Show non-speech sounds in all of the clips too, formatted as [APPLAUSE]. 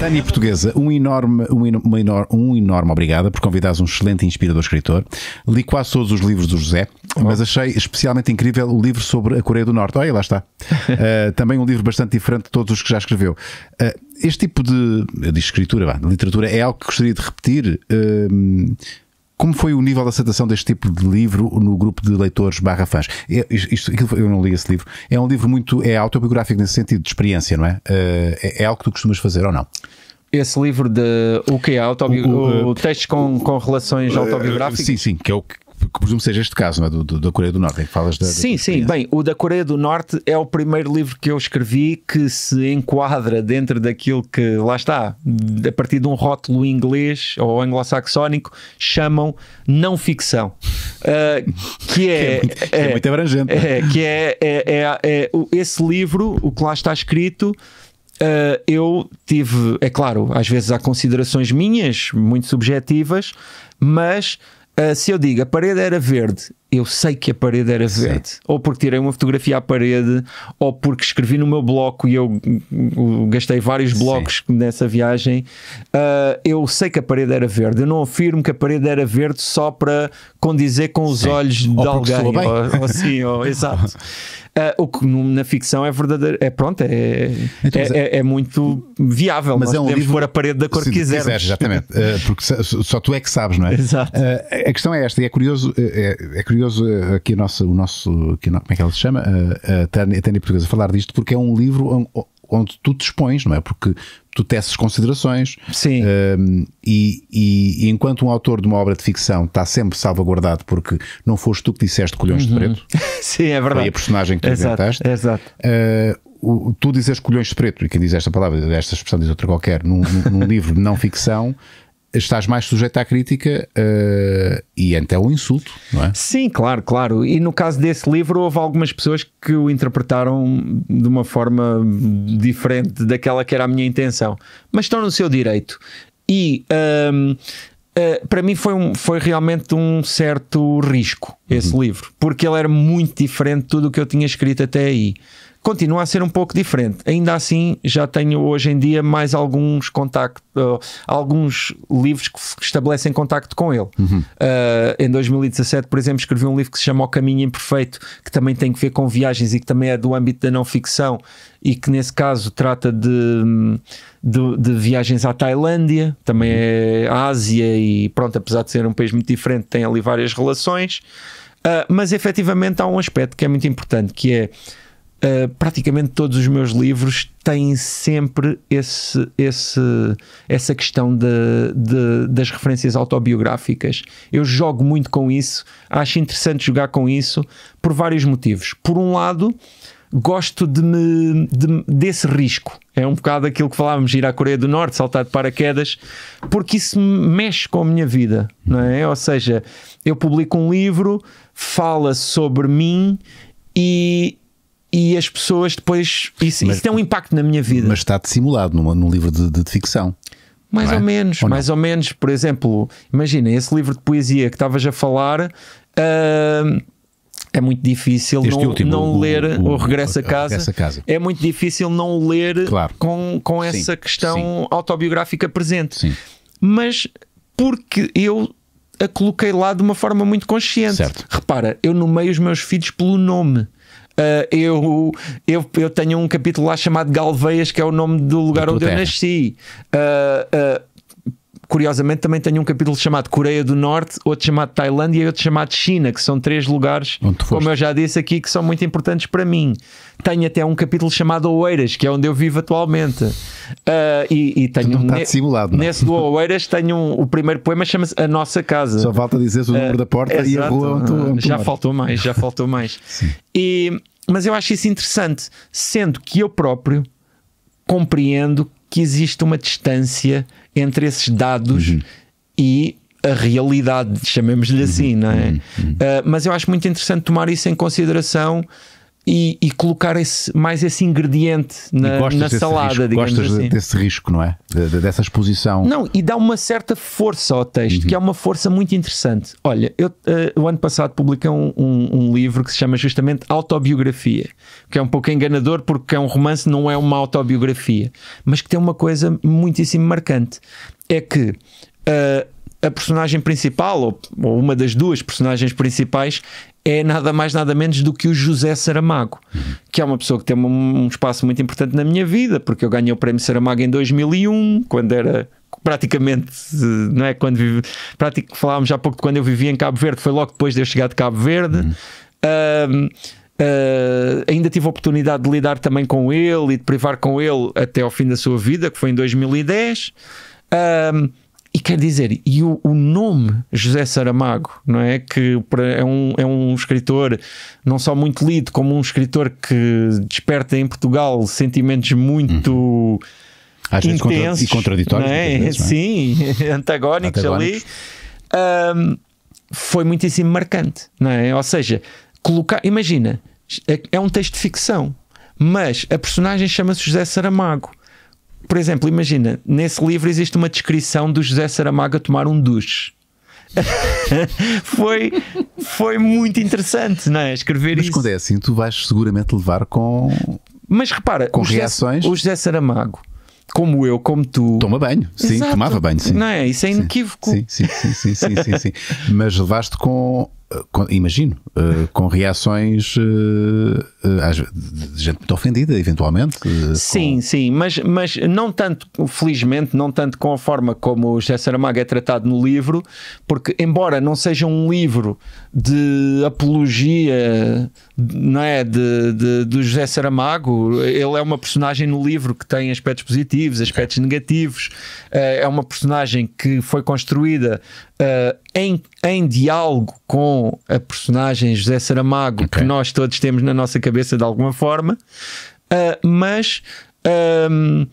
Tânia Portuguesa, um enorme, um, uma enorme, um enorme obrigada por convidares um excelente e inspirador escritor. Li quase todos os livros do José, oh. mas achei especialmente incrível o livro sobre a Coreia do Norte. Olha, lá está. uh, [LAUGHS] também um livro bastante diferente de todos os que já escreveu. Uh, este tipo de, de escritura, vá, de literatura, é algo que gostaria de repetir. Uh, como foi o nível de aceitação deste tipo de livro no grupo de leitores barra fãs? É, isto, eu não li esse livro. É um livro muito. É autobiográfico nesse sentido, de experiência, não é? Eh, é, é algo que tu costumas fazer ou não? Esse livro de o que é autobi... o, o, o eh, texto com, com relações eh, autobiográficas? Sim, sim, que é o que que presumo seja este caso, não é? Do, do, da Coreia do Norte, em que falas da. Sim, da sim. Bem, o da Coreia do Norte é o primeiro livro que eu escrevi que se enquadra dentro daquilo que, lá está, a partir de um rótulo inglês ou anglo-saxónico, chamam não ficção. Uh, [LAUGHS] que, é, é, muito, é, é, muito, abrangente. Né? É, que é, é, é esse livro, o que lá está escrito. Uh, eu tive, é claro, às vezes há considerações minhas, muito subjetivas, mas Uh, se eu digo a parede era verde, eu sei que a parede era verde. Sim. Ou porque tirei uma fotografia à parede, ou porque escrevi no meu bloco e eu gastei vários blocos Sim. nessa viagem. Uh, eu sei que a parede era verde. Eu não afirmo que a parede era verde só para condizer com os Sim. olhos de alguém. Ou, ou assim, ou, [LAUGHS] exato. Uh, o que na ficção é verdadeiro, é pronto, é, então, é, é, é, é, muito viável. Mas Nós é um podemos livro, pôr a parede da cor que quiseres. quiseres. Exatamente, uh, [LAUGHS] porque só tu é que sabes, não é? Exato. Uh, a questão é esta, e é curioso, é, é, curioso aqui a nossa, o nosso, aqui, como é que ela se chama? a Tânia Portuguesa falar disto, porque é um livro onde tu te expões, não é? Porque tu teces considerações. Sim. Um, e, e, e, enquanto um autor de uma obra de ficção está sempre salvaguardado porque não foste tu que disseste colhões uhum. de preto. [LAUGHS] Sim, é verdade. Foi a personagem que tu exato, inventaste. Exato. Uh, o, tu dizes colhões de preto, e quem diz esta palavra, esta expressão diz outra qualquer, num, num livro de não ficção, estás mais sujeito à crítica uh, e até então ao insulto, não é? Sim, claro, claro. E no caso desse livro, houve algumas pessoas que o interpretaram de uma forma diferente daquela que era a minha intenção, mas estão no seu direito. E. Uh, para mim foi, um, foi realmente um certo risco esse uhum. livro, porque ele era muito diferente de tudo o que eu tinha escrito até aí continua a ser um pouco diferente. Ainda assim, já tenho hoje em dia mais alguns contactos, uh, eh, alguns livros que estabelecem contacto com ele. Uhum. Uh, em 2017, por exemplo, escrevi um livro que se chama O Caminho Imperfeito, que também tem que ver com viagens e que também é do âmbito da não ficção e que nesse caso trata de, de, de viagens à Tailândia, também uhum. é à Ásia e pronto, apesar de ser um país muito diferente, tem ali várias relações. Uh, mas efetivamente há um aspecto que é muito importante, que é eh, praticamente todos os meus livros têm sempre esse, esse, essa questão de, de, das referências autobiográficas. Eu jogo muito com isso, acho interessante jogar com isso por vários motivos. Por um lado, gosto de me, de, desse risco. É um bocado aquilo que falávamos, ir à Coreia do Norte, saltar de paraquedas, porque isso mexe com a minha vida, não é? Ou seja, eu publico um livro, fala sobre mim e, e as pessoas depois. Isso, mas, isso tem um impacto na minha vida. Mas está dissimulado num, num livro de, de, ficção. Mais é? ou menos, ou mais ou menos. Por exemplo, imagina esse livro de poesia que estavas a falar. Uh, é muito difícil este não, último, não o, ler o, o, regresso, a casa, regresso, a casa, É muito difícil não ler claro. com, com essa sim, questão sim. autobiográfica presente. Sim. Mas porque eu a coloquei lá de uma forma muito consciente. Certo. Repara, eu nomeio os meus filhos pelo nome. Eh, eu, eu, eu tenho um capítulo lá chamado Galveias, que é o nome do lugar onde eu nasci eh, eh, curiosamente também tenho um capítulo chamado Coreia do Norte, outro chamado Tailândia e outro chamado China, que são três lugares, como eu já disse aqui, que são muito importantes para mim. Tenho até um capítulo chamado Oeiras, que é onde eu vivo atualmente. Uh, e, e, tenho não está dissimulado. não? É? nesse do Oeiras tenho um, o primeiro poema chama-se A Nossa Casa. Só falta dizer o número uh, da porta exato, e a rua onde tu, onde tu Já faltou mais, já faltou mais. [LAUGHS] e mas eu acho isso interessante, sendo que eu próprio compreendo que existe uma distância entre esses dados uhum. e a realidade, chamemos-lhe uhum. assim, não é? Uhum. Uh, mas eu acho muito interessante tomar isso em consideração e, e colocar esse, mais esse ingrediente na, na salada. Risco, gostas assim. desse risco, não é? De, de, dessa exposição. Não, e dá uma certa força ao texto, uhum. que é uma força muito interessante. Olha, eu uh, o ano passado publiquei um, um, um, livro que se chama justamente Autobiografia, que é um pouco enganador porque é um romance, não é uma autobiografia, mas que tem uma coisa muitíssimo marcante. É que. Uh, a personagem principal, ou, uma das duas personagens principais, é nada mais nada menos do que o José Saramago, que é uma pessoa que tem um, um espaço muito importante na minha vida, porque eu ganhei o prémio Saramago em 2001, quando era praticamente, não é? Quando vive, praticamente, falávamos já há pouco de quando eu vivia em Cabo Verde, foi logo depois de eu chegar de Cabo Verde. Uhum. Uh, ainda tive a oportunidade de lidar também com ele e de privar com ele até ao fim da sua vida, que foi em 2010. E quer dizer, e o, o, nome José Saramago, não é? Que é um, é um escritor não só muito lido, como um escritor que desperta em Portugal sentimentos muito. Uhum. Às intensos, vezes contra e contraditórios. É? Vezes, é? Sim, antagónicos, [LAUGHS] antagónicos. ali. Um, foi muitíssimo marcante, não é? Ou seja, colocar. Imagina, é, é um texto de ficção, mas a personagem chama-se José Saramago por exemplo, imagina, nesse livro existe uma descrição do José Saramago a tomar um duche. [LAUGHS] foi, foi muito interessante, não é? Escrever Mas isso. quando é assim, tu vais seguramente levar com. Mas repara, com o reações. José, o José Saramago, como eu, como tu. Toma banho, sim, Exato. tomava banho, sim. Não é? Isso é inequívoco. Sim, sim, sim, sim, sim, sim, sim, [LAUGHS] sim. Mas levaste com eh, imagino, uh, com reações uh, de gente muito ofendida, eventualmente. sim, com... sim, mas, mas não tanto, felizmente, não tanto com a forma como o José Saramago é tratado no livro, porque, embora não seja um livro de apologia não é, de, de, do José Saramago, ele é uma personagem no livro que tem aspectos positivos, aspectos negativos, é uma personagem que foi construída Uh, em, em diálogo com a personagem José Saramago, okay. que nós todos temos na nossa cabeça de alguma forma, uh, mas um, uh,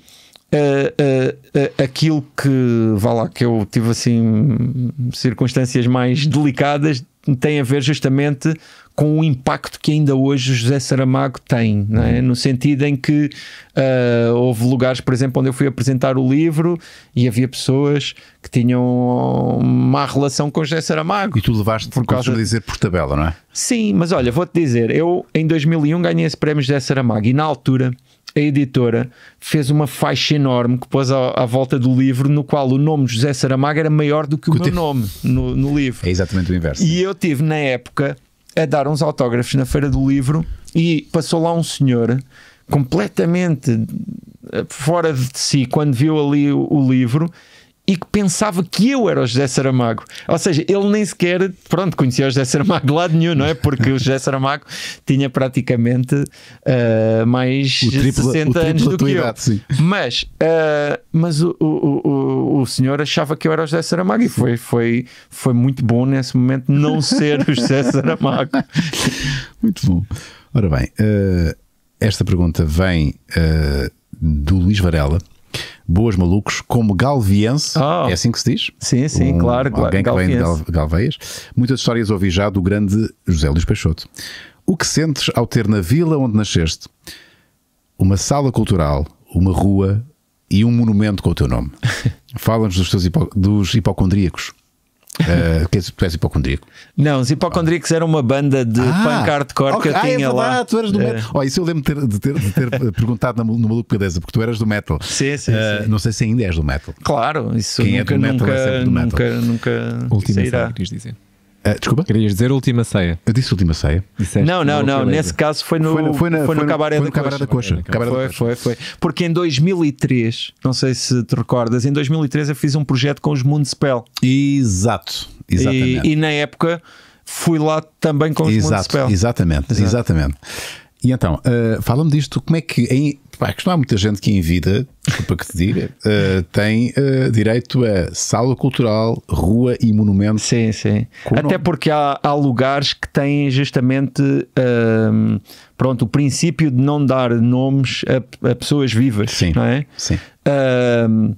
ah, aquilo que, vá lá, que eu tive assim circunstâncias mais delicadas tem a ver justamente com o impacto que ainda hoje José Saramago tem, não é? no sentido em que uh, houve lugares, por exemplo, onde eu fui apresentar o livro e havia pessoas que tinham má relação com José Saramago. E tu levaste, por causa de dizer, por tabela, não é? Sim, mas olha, vou-te dizer, eu em 2001 ganhei esse prémio José Saramago e na altura a editora fez uma faixa enorme que pôs à, à, volta do livro, no qual o nome de José Saramago era maior do que o que meu te... nome no, no, livro. É exatamente o inverso. E é? eu tive, na época, a é dar uns autógrafos na Feira do Livro e passou lá um senhor completamente eh, fora de si quando viu ali o, o livro e que pensava que eu era o José Saramago. Ou seja, ele nem sequer, pronto, conhecia o José Saramago de lado nenhum, não é? Porque o José Saramago tinha praticamente uh, mais de 60 anos do que eu. Idade, mas, uh, mas o, o, o o senhor achava que eu era o José Saramago e foi, foi, foi muito bom nesse momento não ser o José [LAUGHS] Saramago. muito bom. Ora bem, uh, esta pergunta vem uh, do Luís Varela. Boas Malucos, como galviense, oh. é assim que se diz? Sim, sim, um, claro. Alguém que vem de Galveias. Muitas histórias ouvi já do grande José Luís Peixoto. O que sentes ao ter na vila onde nasceste uma sala cultural, uma rua, e um monumento com o teu nome. [LAUGHS] Fala-nos dos teus hipo, dos hipocondríacos. Uh, eh, que tu és hipocondríaco? Não, os hipocondríacos eram uma banda de ah, punk hardcore okay. que eu ah, é tinha é lá. Tu eras do é. metal. Uh. Oh, isso eu lembro de ter, de ter, de ter [LAUGHS] perguntado no, no Maluco Cadeza, porque tu eras do metal. Sim, sim, uh, sim, Não sei se ainda és do metal. Claro, isso Quem nunca, é do metal é nunca, é sempre do metal. Nunca, nunca Última sairá. Que quis dizer. Uh, desculpa? Querias dizer Última Ceia. Eu disse Última Ceia. Disseste não, não, não. Nesse caso foi no, foi, no foi, foi no, Cabaré da, da Coxa. foi, foi, foi. Porque em 2003, não sei se te recordas, em 2003 eu fiz um projeto com os Municipal. Exato, exatamente. E, e na época fui lá também com os Exato, Municipal. Exatamente, exatamente. exatamente. E então, uh, fala-me disto, como é que em, Pá, é que não há muita gente que em vida, desculpa que te diga, uh, tem uh, direito a sala cultural, rua e monumento. Sim, sim. Até nome. porque há, há, lugares que têm justamente uh, pronto, o princípio de não dar nomes a, a pessoas vivas. Sim, não é? Sim. Ehm,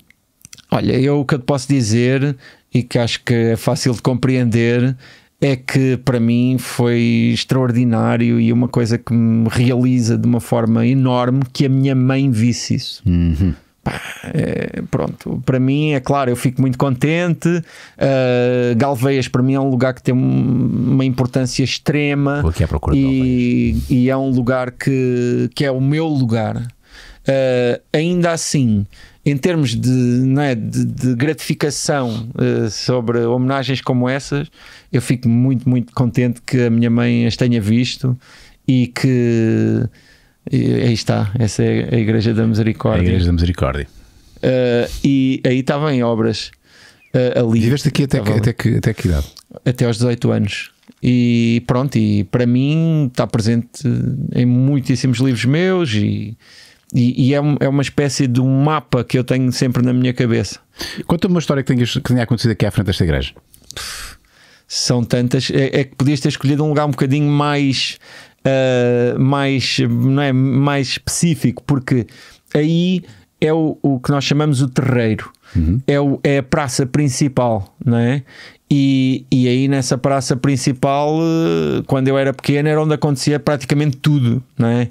olha, eu o que eu te posso dizer e que acho que é fácil de compreender é que para mim foi extraordinário e uma coisa que me realiza de uma forma enorme que a minha mãe visse isso. Uhum. é, pronto, para mim é claro, eu fico muito contente. Uh, Galveias para mim é um lugar que tem uma importância extrema e, e, é um lugar que, que é o meu lugar. Uh, ainda assim, em termos de, não é, de, de gratificação uh, sobre homenagens como essas, eu fico muito, muito contente que a minha mãe as tenha visto e que. E, aí está, essa é a Igreja da Misericórdia. A Igreja da Misericórdia. Uh, e aí estavam em obras uh, ali. Viveste aqui até que, até, que, até que idade? Até aos 18 anos. E pronto, e para mim está presente em muitíssimos livros meus e e, e é, é, uma espécie de um mapa que eu tenho sempre na minha cabeça. Conta-me uma história que tenha, que tenha acontecido aqui à frente desta igreja. São tantas. É, é que podias ter escolhido um lugar um bocadinho mais. Uh, mais, não é, mais específico, porque aí é o, o que nós chamamos o terreiro uhum. é, o, é a praça principal, não é? E, e aí nessa praça principal, eh, quando eu era pequeno, era onde acontecia praticamente tudo, não é?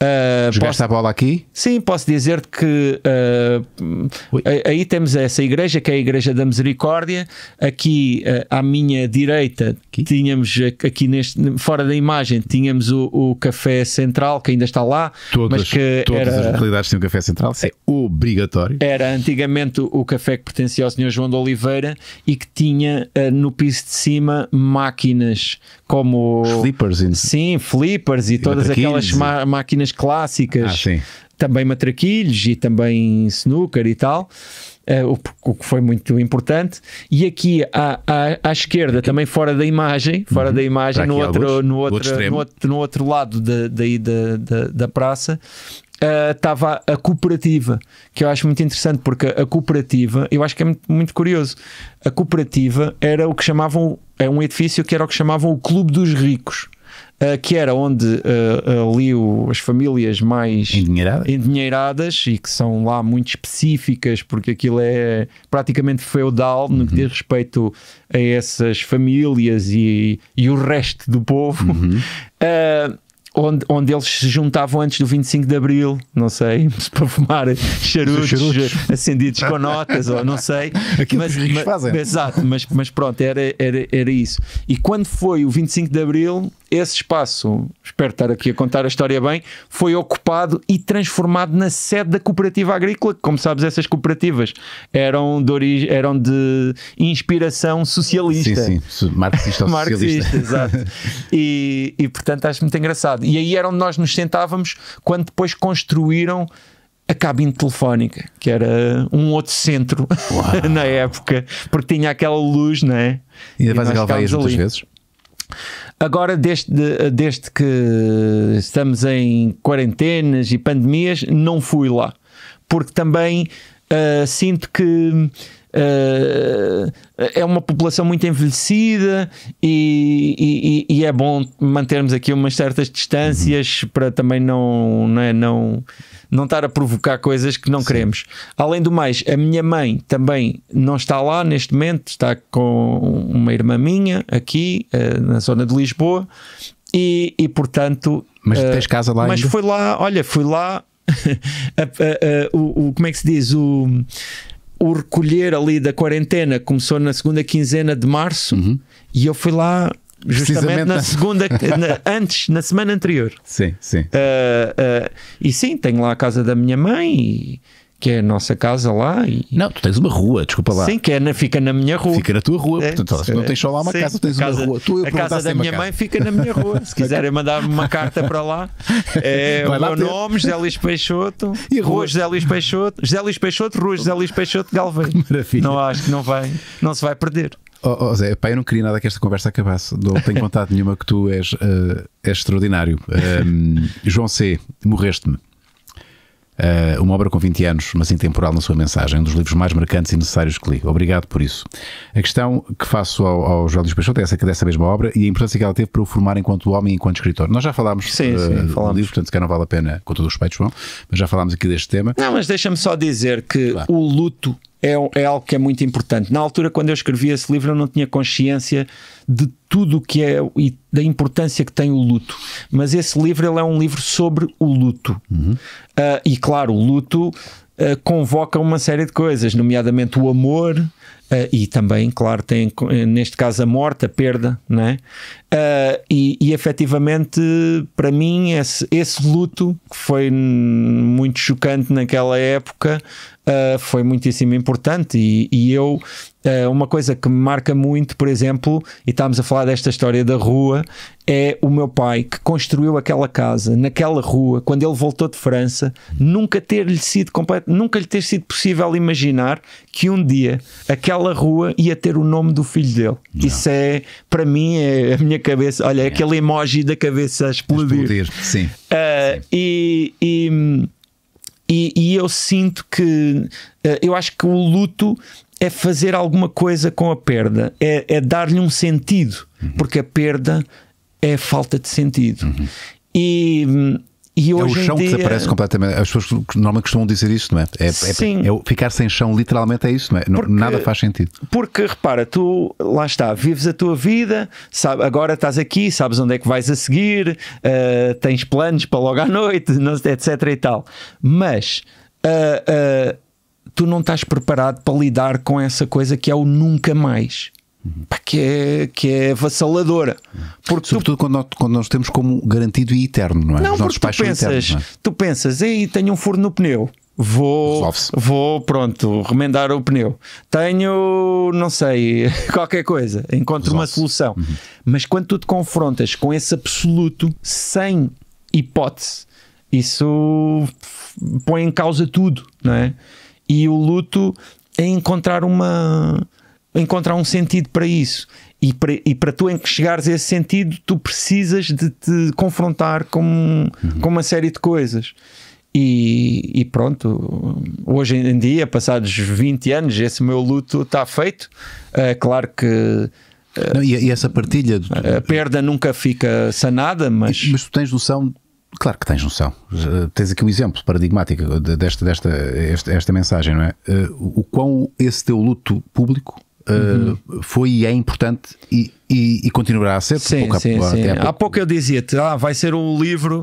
Uh, Jogaste posso, a bola aqui? Sim, posso dizer-te que uh, aí temos essa igreja, que é a Igreja da Misericórdia. Aqui uh, à minha direita, aqui? tínhamos aqui neste, fora da imagem, tínhamos o, o Café Central, que ainda está lá. Todas, mas que todas era, as localidades têm um Café Central, isso é obrigatório. Era antigamente o, o café que pertencia ao Sr. João de Oliveira e que tinha uh, no piso de cima máquinas como. flippers, e... Sim, flippers e, e todas aquelas máquinas clássicas. Ah, sim também matraquilhos e também snooker e tal, uh, o, o, que foi muito importante. E aqui à, à, à esquerda, aqui. também fora da imagem, fora uhum. da imagem, no outro, no outro, outro, no, outro, no, outro, lado da, da, da, da praça, estava eh, uh, a cooperativa, que eu acho muito interessante, porque a cooperativa, eu acho que é muito, muito, curioso. A cooperativa era o que chamavam, é um edifício que era o que chamavam o Clube dos Ricos. Uh, que era onde uh, ali o, as famílias mais Endinheirada. endinheiradas e que são lá muito específicas, porque aquilo é praticamente feudal uhum. no que uhum. diz respeito a essas famílias e, e o resto do povo. Uhum. [LAUGHS] onde, onde eles se juntavam antes do 25 de Abril, não sei, [LAUGHS] para fumar charutos, charutos. Eh, acendidos com notas, ou não sei. [LAUGHS] Aquilo mas, que mas, fazem. Exato, mas, mas pronto, era, era, era isso. E quando foi o 25 de Abril, esse espaço, espero estar aqui a contar a história bem, foi ocupado e transformado na sede da cooperativa agrícola. Como sabes, essas cooperativas eram de, eram de inspiração socialista. Sim, sim, marxista ou [LAUGHS] marxista, exato. [LAUGHS] E, e portanto acho muito engraçado. E aí era onde nós nos sentávamos quando depois construíram a cabine telefónica, que era um outro centro [LAUGHS] na época, porque tinha aquela luz, não é? E ainda vais a Galveias muitas vezes? Agora, desde, eh, desde que estamos em quarentenas e pandemias, não fui lá. Porque também uh, sinto que uh, é uma população muito envelhecida e, e, e, é bom mantermos aqui umas certas distâncias uhum. para também não, não, é, não, não estar a provocar coisas que não Sim. queremos. Além do mais, a minha mãe também não está lá neste momento, está com uma irmã minha aqui uh, na zona de Lisboa. E, e portanto, mas eh, tens casa lá? Mas ainda? foi lá, olha, fui lá. [LAUGHS] o, o, como é que se diz? O, o recolher ali da quarentena começou na segunda quinzena de março uhum. e eu fui lá justamente na segunda, [LAUGHS] na, antes, na semana anterior. Sim, sim. Uh, uh, e sim, tenho lá a casa da minha mãe e, que é a nossa casa lá. E... Não, tu tens uma rua, desculpa lá. Sim, que é na, fica na minha rua. Fica na tua rua, é, portanto, é, não tens só lá uma sim, casa, tens casa, uma rua. Tu, a casa da minha casa. mãe fica na minha rua. Se [LAUGHS] quiserem mandar-me uma carta para lá, é [LAUGHS] Vai o lá meu ter. nome, José Luís Peixoto, e rua? rua José Luís Peixoto, José Luís Peixoto, Rua José Luís Peixoto Galvez. Maravilha. Não acho que não vai, não se vai perder. Oh, oh, Zé, pá, eu não queria nada que esta conversa acabasse. Não tenho vontade nenhuma que tu és, uh, és extraordinário. Um, ehm, João C., morreste-me. Uh, uma obra com 20 anos, mas intemporal na sua mensagem, um dos livros mais marcantes e necessários que li. Obrigado por isso. A questão que faço ao, ao João Luís Peixoto é essa, que dessa mesma obra e a importância que ela teve para o formar enquanto homem e enquanto escritor. Nós já falámos sim, uh, sim, eh, falámos. livro, portanto, que não vale a pena, com todo o respeito, João, mas já falámos aqui deste tema. Não, mas deixa-me só dizer que claro. o luto é, é, algo que é muito importante. Na altura, quando eu escrevi esse livro, eu não tinha consciência de tudo o que é e da importância que tem o luto. Mas esse livro ele é um livro sobre o luto. Uhum. Uh, e claro, o luto uh, convoca uma série de coisas, nomeadamente o amor, Uh, e também, claro, tem eh, neste caso a morte, a perda, né? Uh, e, e efetivamente, para mim, esse, esse luto que foi muito chocante naquela época uh, foi muitíssimo importante. E, e eu, uma coisa que me marca muito, por exemplo, e estamos a falar desta história da rua, é o meu pai que construiu aquela casa naquela rua quando ele voltou de França, nunca ter lhe sido completo, nunca lhe ter sido possível imaginar que um dia aquela aquela rua ia ter o nome do filho dele. Não. Isso é, para mim, é a minha cabeça. Olha, é. aquele emoji da cabeça a explodir. explodir, sim. Uh, sim. E, e, e, eu sinto que. Ah, eu acho que o luto é fazer alguma coisa com a perda, é, é dar-lhe um sentido, uhum. porque a perda é falta de sentido. Uhum. E, e hoje é o chão dia... que desaparece completamente. As pessoas normalmente costumam dizer isso, não é? é, é Sim. É, é ficar sem chão, literalmente, é isso, não é? Porque, Nada faz sentido. Porque, repara, tu, lá está, vives a tua vida, sabe, agora estás aqui, sabes onde é que vais a seguir, uh, tens planos para logo à noite, etc e tal. Mas... Uh, uh, tu não estás preparado para lidar com essa coisa que é o nunca mais que, é, que é avassaladora. Porque Sobretudo tu... quando, nós, quando, nós, temos como garantido e eterno, não é? Não, Os porque tu pensas, eternos, é? tu pensas, ei, tenho um furo no pneu. Vou, vou, pronto, remendar o pneu. Tenho, não sei, [LAUGHS] qualquer coisa, encontro uma solução. Uhum. Mas quando tu te confrontas com esse absoluto, sem hipótese, isso põe em causa tudo, não é? E o luto é encontrar uma encontrar um sentido para isso. E para, e para tu chegares a esse sentido, tu precisas de te confrontar com, uhum. com uma série de coisas. E, e, pronto, hoje em dia, passados 20 anos, esse meu luto está feito. É claro que eh, não, e, essa partilha. A perda nunca fica sanada, mas. Mas tu tens noção. Claro que tens noção. Eh, tens aqui um exemplo paradigmático desta, desta esta, esta mensagem, não é? Eh, o quão esse teu luto público Uhum. foi e é importante e, e, e continuará a ser. Sim, pouco, sim, a, sim. Pouco. Há pouco eu dizia-te, ah, vai ser um livro.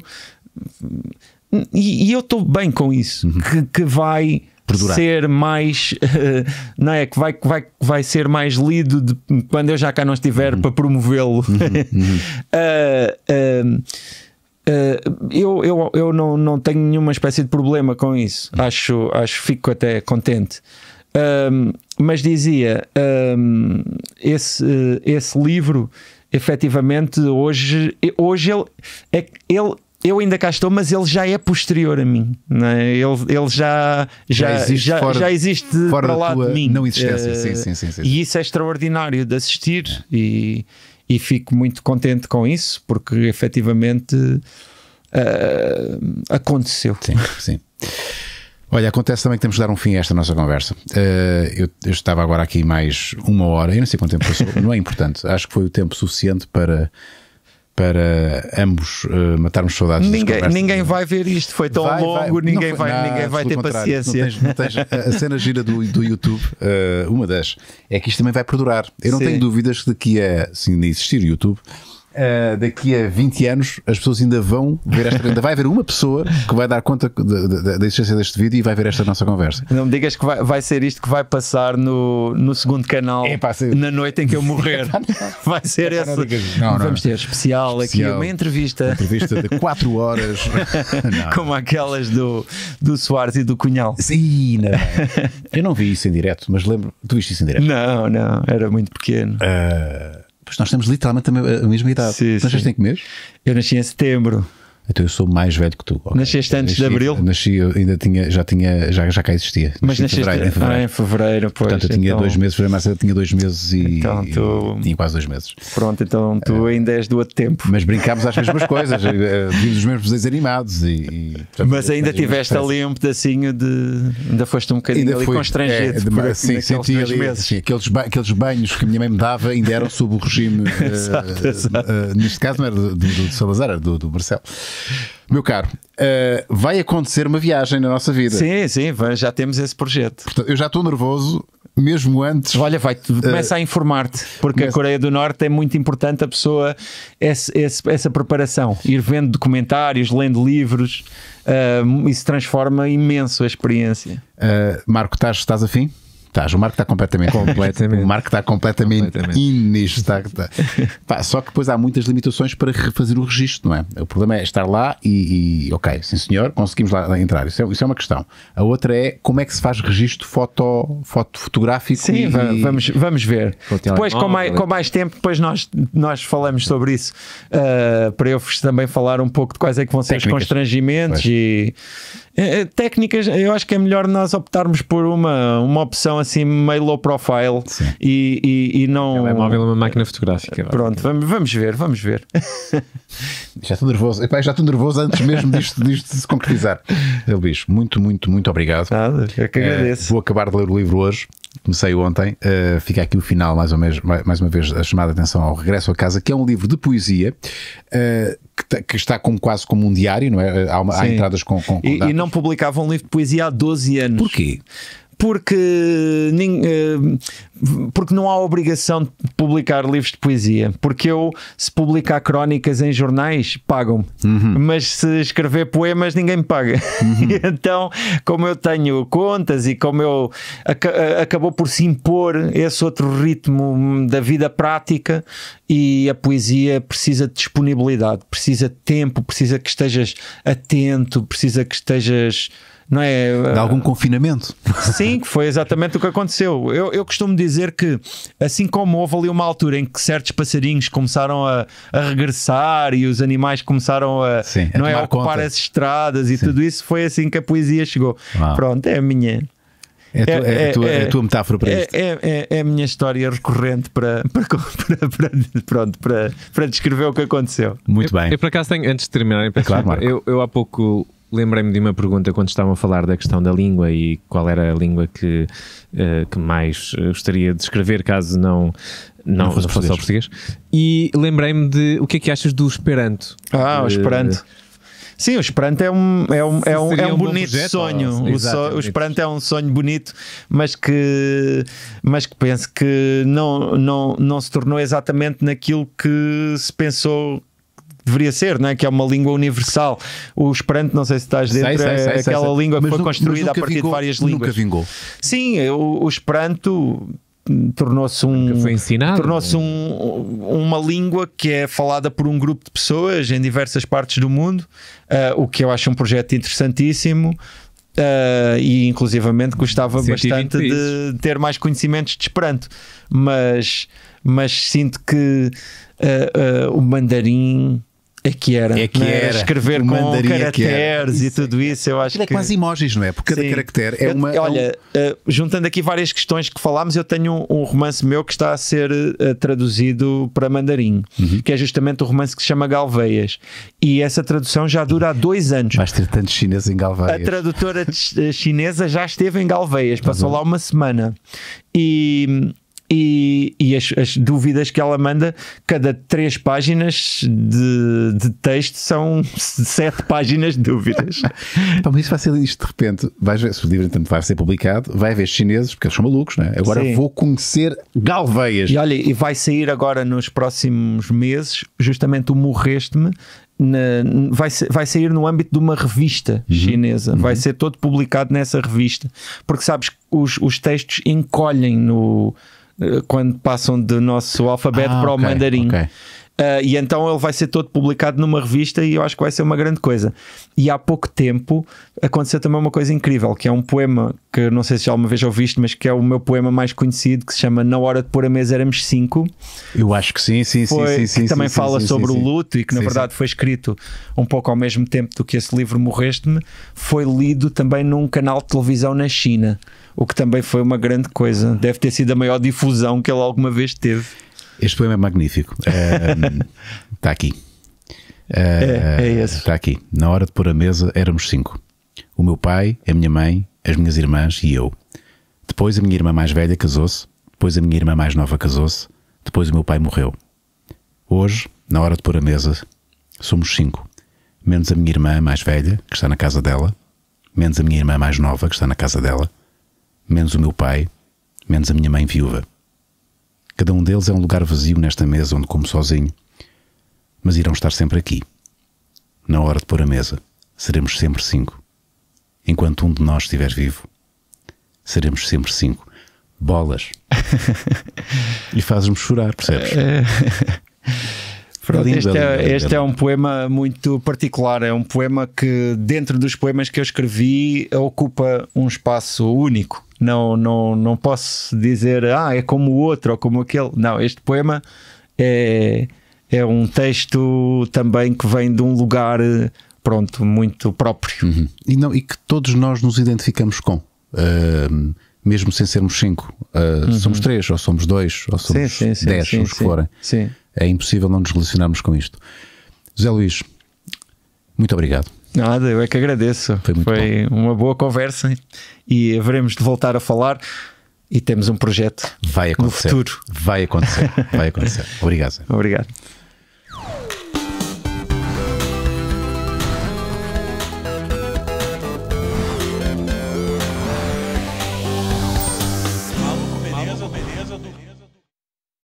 E, e eu estou bem com isso, uhum. que, que vai perdurar. ser mais [LAUGHS] não é que vai, vai, vai ser mais lido de, quando eu já cá não estiver uhum. para promovê-lo uhum. uh, uh, [LAUGHS] eu, eu, eu não, não tenho nenhuma espécie de problema com isso. Uhum. Acho, acho fico até contente. Um, mas dizia, um, esse, esse livro, efetivamente, hoje, hoje ele, é, ele eu ainda cá estou, mas ele já é posterior a mim. É? Ele, ele já, já, já existe, já, fora, já existe fora para lá de mim. Não existência, uh, sim, sim, sim, sim, E isso é extraordinário de assistir é. e, e fico muito contente com isso, porque efetivamente uh, aconteceu. Sim, sim. Olha, acontece também que temos de dar um fim a esta nossa conversa. Eh, eu, estava agora aqui mais uma hora, eu não sei quanto tempo passou, [LAUGHS] não é importante. Acho que foi o tempo suficiente para, para ambos eh, matarmos saudades. Ninguém, ninguém vai ver isto, foi tão vai, longo, vai, ninguém, vai, não, ninguém vai ter paciência. Não tens, não tens, [LAUGHS] a cena gira do, do YouTube, eh, uma das, é que isto também vai perdurar. Eu não Sim. tenho dúvidas de que é, se assim, existir YouTube uh, daqui a 20 anos as pessoas ainda vão ver esta. ainda vai haver uma pessoa que vai dar conta de, de, da existência deste vídeo e vai ver esta nossa conversa. Não me digas que vai, vai ser isto que vai passar no, no segundo canal se... na noite em que eu morrer. vai ser Epá, essa. Não não, Vamos ter especial, especial, aqui uma entrevista. Uma entrevista de 4 horas. [LAUGHS] Como aquelas do, do Soares e do Cunhal. Sim, Eu não vi isso em direto, mas lembro. Tu viste isso em direto? Não, não, era muito pequeno. Uh... Pois nós temos literalmente a mesma idade. Sim, já em que comer Eu nasci em setembro. Então eu sou mais velho que tu. Okay. Nasceste antes nasci, de Abril? Nasci, eu ainda tinha, já tinha, já, já cá existia. Nasci Mas nasceste ah, em fevereiro. Em fevereiro. Ah, em fevereiro pois, Portanto, eu então... tinha dois meses, mas eu tinha dois meses e, então, tu... e tinha quase dois meses. Pronto, então tu eh, ainda és do outro tempo. Mas brincámos às mesmas coisas, eh, eh, vimos os mesmos desenhos animados e. e portanto, mas ainda tiveste ali um pedacinho de. Ainda foste um bocadinho ainda ali constrangido. É, de, por, sim, senti ali. Meses. Sim, aqueles, ba aqueles banhos que a minha mãe me dava ainda eram sob o regime. [LAUGHS] exato, exato. Uh, neste caso não era do, do, do Salazar, era do, do Marcelo. Meu caro, uh, vai acontecer uma viagem na nossa vida. Sim, sim, já temos esse projeto. Portanto, eu já estou nervoso, mesmo antes. Olha, vai, eh, começa uh, a informar-te, porque começa... a Coreia do Norte é muito importante a pessoa, esse, esse, essa preparação, ir vendo documentários, lendo livros, uh, isso transforma imenso a experiência. Uh, Marco, estás, estás afim? Estás, o Marco está completamente [LAUGHS] completo. o Marco está completamente, completamente. está, está. [LAUGHS] Pá, só que depois há muitas limitações para refazer o registro, não é? O problema é estar lá e, e ok, sim senhor, conseguimos lá entrar. Isso é, isso é, uma questão. A outra é como é que se faz registro foto, foto fotográfico. Sim, e, vamos, vamos ver. Depois, com mais, com mais tempo, depois nós, nós falamos sobre isso. Uh, para eu também falar um pouco de quais é que vão ser Técnicas. os constrangimentos pois. e é, é, técnicas, eu acho que é melhor nós optarmos por uma, uma opção assim meio low profile e, e, e, não. é móvel é uma máquina fotográfica. Pronto, vamos, vamos ver, vamos ver. já estou nervoso, Epá, já estou nervoso antes mesmo disto, disto se concretizar. Luís, muito, muito, muito obrigado. Nada, eu que é, agradeço. vou acabar de ler o livro hoje comecei ontem, uh, fica aqui o final, mais, ou menos, mais uma vez, a chamada atenção ao Regresso a Casa, que é um livro de poesia uh, que, que, está como, quase como um diário, não é? Eh, há, uma, há entradas com. com, com e, e, não publicava um livro de poesia há 12 anos. Porquê? porque, eh, porque não há obrigação de publicar livros de poesia. Porque eu, se publicar crónicas em jornais, pagam-me. Uhum. Mas se escrever poemas, ninguém me paga. Uhum. [LAUGHS] então, como eu tenho contas e como eu. Ac eh, acabou por se impor esse outro ritmo hum, da vida prática e a poesia precisa de disponibilidade, precisa de tempo, precisa que estejas atento, precisa que estejas não é? De algum confinamento. Sim, foi exatamente o que aconteceu. Eu, eu costumo dizer que, assim como houve ali uma altura em que certos passarinhos começaram a, a regressar e os animais começaram a, Sim, não é? a é, ocupar conta. as estradas e Sim. tudo isso, foi assim que a poesia chegou. Uau. Pronto, é a minha. É, tu, é, é, a é, tua, é, a é. tua metáfora para isto. É, a minha história recorrente [LAUGHS] para, para, para, para, pronto, para, para descrever o que aconteceu. Muito bem. Eu, eu por acaso tenho, antes de terminar, claro, eu, eu há pouco lembrei-me de uma pergunta quando estavam a falar da questão da língua e qual era a língua que, uh, que mais eh, gostaria de escrever caso não, não, não fosse, português. Só português. E lembrei-me de o que é que achas do Esperanto? Ah, o eh, Esperanto. Uh, Sim, o Esperanto é um, é um, é um, é um, um bonito projeto, sonho. Ou... O, so, o, Esperanto é um sonho bonito, mas que, mas que penso que não, não, não se tornou exatamente naquilo que se pensou deveria ser, não é? que é uma língua universal. O esperanto, não sei se estás dentro, sei, é sei, sei, aquela língua que mas foi construída a partir vingou, de várias línguas. Nunca vingou. Sim, o, o esperanto hum, tornou-se um tornou-se é? um, uma língua que é falada por um grupo de pessoas em diversas partes do mundo uh, o que eu acho um projeto interessantíssimo Uh, e inclusivamente gostava bastante de, ter mais conhecimentos de Esperanto, mas, mas sinto que uh, uh, o mandarim é que era. É que era. É? era. Escrever com é caracteres e é tudo isso, eu acho Ele que... é quase emojis, não é? Porque cada Sim. caractere é eu, uma... Olha, eh, juntando aqui várias questões que falámos, eu tenho um, um romance meu que está a ser uh, traduzido para mandarim, uhum. que é justamente o romance que se chama Galveias. E essa tradução já dura há dois anos. Vais ter tantos chineses em Galveias. A tradutora eh, chinesa já esteve em Galveias, passou uhum. lá uma semana. E e, e as, as, dúvidas que ela manda, cada três páginas de, de texto são [LAUGHS] sete páginas de dúvidas. [LAUGHS] então mas isso vai ser isto de repente. Vais ver, se o livro entanto vai ser publicado, vai haver chineses, porque eles são malucos, né? Agora Sim. vou conhecer Galveias. E olha, e vai sair agora nos próximos meses, justamente o Morreste-me, na, vai, vai sair no âmbito de uma revista uhum, chinesa, uhum. vai ser todo publicado nessa revista, porque sabes, os, os textos encolhem no, eh, quando passam do nosso alfabeto ah, para okay, o mandarim. Okay. Uh, e então ele vai ser todo publicado numa revista e eu acho que vai ser uma grande coisa. E há pouco tempo aconteceu também uma coisa incrível, que é um poema que não sei se já alguma vez ouviste, mas que é o meu poema mais conhecido, que se chama Na Hora de Pôr a Mesa Éramos Cinco. Eu acho que sim, sim, foi, sim, sim, Que sim, também sim, fala sim, sobre o luto e que na verdade foi escrito um pouco ao mesmo tempo do que esse livro Morreste-me, foi lido também num canal de televisão na China o que também foi uma grande coisa. Deve ter sido a maior difusão que ele alguma vez teve. Este poema é magnífico. Está [LAUGHS] aqui. Uh, é, é ah, esse. Está aqui. Na hora de pôr a mesa, éramos cinco: o meu pai, a minha mãe, as minhas irmãs e eu. Depois a minha irmã mais velha casou-se, depois a minha irmã mais nova casou-se, depois o meu pai morreu. Hoje, na hora de pôr a mesa, somos cinco. Menos a minha irmã mais velha, que está na casa dela, menos a minha irmã mais nova, que está na casa dela menos o meu pai, menos a minha mãe viúva. Cada um deles é um lugar vazio nesta mesa onde como sozinho, mas irão estar sempre aqui. Na hora de pôr a mesa, seremos sempre cinco. Enquanto um de nós estiver vivo, seremos sempre cinco. Bolas! [LAUGHS] e fazes-me chorar, percebes? É. Pronto, este, é, é, é, este, é, um poema muito particular, é um poema que, dentro dos poemas que eu escrevi, ocupa um espaço único. Não, não, não posso dizer, ah, é como o outro ou como aquele. Não, este poema é, é um texto também que vem de um lugar, pronto, muito próprio. Uhum. E, não, e que todos nós nos identificamos com. Uh, mesmo sem sermos cinco, uh, uhum. somos três, ou somos dois, ou somos sim, sim, sim, dez, sim, os que forem. Sim. É impossível não nos relacionarmos com isto. José Luís, muito obrigado. Nada, eu é que agradeço. Foi, Foi uma boa conversa e haveremos de voltar a falar. E temos um projeto vai acontecer, no futuro. Vai acontecer, vai acontecer. [LAUGHS] Obrigado. Obrigado.